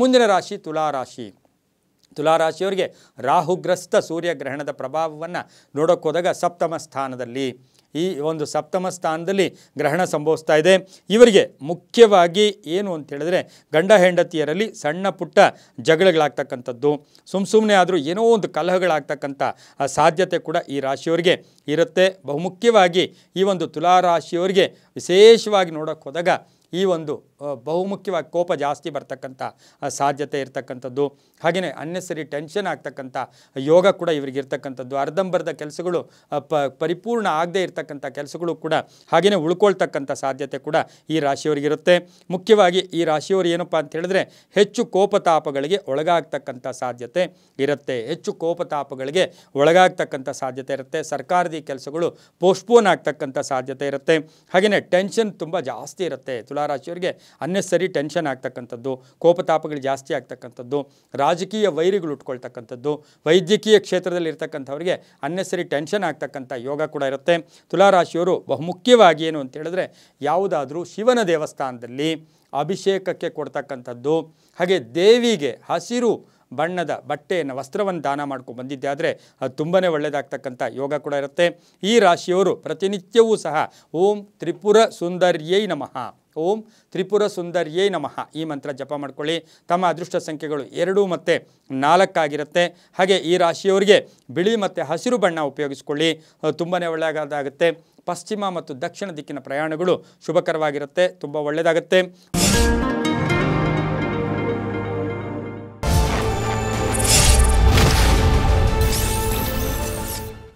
ಮುಂದಿನ ರಾಶಿ ತುಲಾರಾಶಿ ತುಲಾರಾಶಿಯವರಿಗೆ ರಾಹುಗ್ರಸ್ತ ಸೂರ್ಯಗ್ರಹಣದ ಪ್ರಭಾವವನ್ನು ನೋಡೋಕ್ಕೋದಾಗ ಸಪ್ತಮ ಸ್ಥಾನದಲ್ಲಿ ಈ ಒಂದು ಸಪ್ತಮ ಸ್ಥಾನದಲ್ಲಿ ಗ್ರಹಣ ಸಂಭವಿಸ್ತಾ ಇದೆ ಇವರಿಗೆ ಮುಖ್ಯವಾಗಿ ಏನು ಅಂತ ಹೇಳಿದ್ರೆ ಗಂಡ ಹೆಂಡತಿಯರಲ್ಲಿ ಸಣ್ಣ ಪುಟ್ಟ ಜಗಳಗಳಾಗ್ತಕ್ಕಂಥದ್ದು ಸುಮ್ಮ ಸುಮ್ಮನೆ ಆದರೂ ಏನೋ ಒಂದು ಕಲಹಗಳಾಗ್ತಕ್ಕಂಥ ಸಾಧ್ಯತೆ ಕೂಡ ಈ ರಾಶಿಯವರಿಗೆ ಇರುತ್ತೆ ಬಹುಮುಖ್ಯವಾಗಿ ಈ ಒಂದು ತುಲಾರಾಶಿಯವರಿಗೆ ವಿಶೇಷವಾಗಿ ನೋಡೋಕ್ಕೋದಾಗ ಈ ಒಂದು ಬಹುಮುಖ್ಯವಾಗಿ ಕೋಪ ಜಾಸ್ತಿ ಬರ್ತಕ್ಕಂಥ ಸಾಧ್ಯತೆ ಇರತಕ್ಕಂಥದ್ದು ಹಾಗೆಯೇ ಅನ್ನೆಸರಿ ಟೆನ್ಷನ್ ಆಗ್ತಕ್ಕಂಥ ಯೋಗ ಕೂಡ ಇವರಿಗೆ ಇರ್ತಕ್ಕಂಥದ್ದು ಅರ್ಧಂಬರ್ಧ ಕೆಲಸಗಳು ಪ ಪರಿಪೂರ್ಣ ಆಗದೆ ಇರತಕ್ಕಂಥ ಕೆಲಸಗಳು ಕೂಡ ಹಾಗೆಯೇ ಉಳ್ಕೊಳ್ತಕ್ಕಂಥ ಸಾಧ್ಯತೆ ಕೂಡ ಈ ರಾಶಿಯವರಿಗಿರುತ್ತೆ ಮುಖ್ಯವಾಗಿ ಈ ರಾಶಿಯವರು ಏನಪ್ಪಾ ಅಂತ ಹೇಳಿದ್ರೆ ಹೆಚ್ಚು ಕೋಪತಾಪಗಳಿಗೆ ಒಳಗಾಗ್ತಕ್ಕಂಥ ಸಾಧ್ಯತೆ ಇರುತ್ತೆ ಹೆಚ್ಚು ಕೋಪತಾಪಗಳಿಗೆ ಒಳಗಾಗ್ತಕ್ಕಂಥ ಸಾಧ್ಯತೆ ಇರುತ್ತೆ ಸರ್ಕಾರದ ಕೆಲಸಗಳು ಪೋಸ್ಟ್ಪೋನ್ ಆಗ್ತಕ್ಕಂಥ ಸಾಧ್ಯತೆ ಇರುತ್ತೆ ಹಾಗೆಯೇ ಟೆನ್ಷನ್ ತುಂಬ ಜಾಸ್ತಿ ಇರುತ್ತೆ ತುಲಾರಾಶಿಯವರಿಗೆ ಅನ್ನೆಸರಿ ಟೆನ್ಷನ್ ಆಗ್ತಕ್ಕಂಥದ್ದು ಕೋಪತಾಪಗಳು ಜಾಸ್ತಿ ಆಗ್ತಕ್ಕಂಥದ್ದು ರಾಜಕೀಯ ವೈರಿಗಳು ಉಟ್ಕೊಳ್ತಕ್ಕಂಥದ್ದು ವೈದ್ಯಕೀಯ ಕ್ಷೇತ್ರದಲ್ಲಿ ಇರ್ತಕ್ಕಂಥವ್ರಿಗೆ ಅನ್ನೆಸರಿ ಟೆನ್ಷನ್ ಆಗ್ತಕ್ಕಂಥ ಯೋಗ ಕೂಡ ಇರುತ್ತೆ ತುಲಾರಾಶಿಯವರು ಬಹುಮುಖ್ಯವಾಗಿ ಏನು ಅಂತ ಹೇಳಿದ್ರೆ ಯಾವುದಾದರೂ ಶಿವನ ದೇವಸ್ಥಾನದಲ್ಲಿ ಅಭಿಷೇಕಕ್ಕೆ ಕೊಡ್ತಕ್ಕಂಥದ್ದು ಹಾಗೆ ದೇವಿಗೆ ಹಸಿರು ಬಣ್ಣದ ಬಟ್ಟೆಯನ್ನು ವಸ್ತ್ರವನ್ನು ದಾನ ಮಾಡ್ಕೊಂಡು ಬಂದಿದ್ದೆ ಆದರೆ ಅದು ತುಂಬನೇ ಒಳ್ಳೆಯದಾಗ್ತಕ್ಕಂಥ ಯೋಗ ಕೂಡ ಇರುತ್ತೆ ಈ ರಾಶಿಯವರು ಪ್ರತಿನಿತ್ಯವೂ ಸಹ ಓಂ ತ್ರಿಪುರ ಸುಂದರ್ಯೈ ನಮಃ ಓಂ ತ್ರಿಪುರ ಸುಂದರ್ಯೇ ನಮಃ ಈ ಮಂತ್ರ ಜಪ ಮಾಡ್ಕೊಳ್ಳಿ ತಮ್ಮ ಅದೃಷ್ಟ ಸಂಖ್ಯೆಗಳು ಎರಡು ಮತ್ತು ನಾಲ್ಕಾಗಿರುತ್ತೆ ಹಾಗೆ ಈ ರಾಶಿಯವರಿಗೆ ಬಿಳಿ ಮತ್ತು ಹಸಿರು ಬಣ್ಣ ಉಪಯೋಗಿಸ್ಕೊಳ್ಳಿ ತುಂಬನೇ ಒಳ್ಳೆಯದಾಗುತ್ತೆ ಪಶ್ಚಿಮ ಮತ್ತು ದಕ್ಷಿಣ ದಿಕ್ಕಿನ ಪ್ರಯಾಣಗಳು ಶುಭಕರವಾಗಿರುತ್ತೆ ತುಂಬ ಒಳ್ಳೆಯದಾಗುತ್ತೆ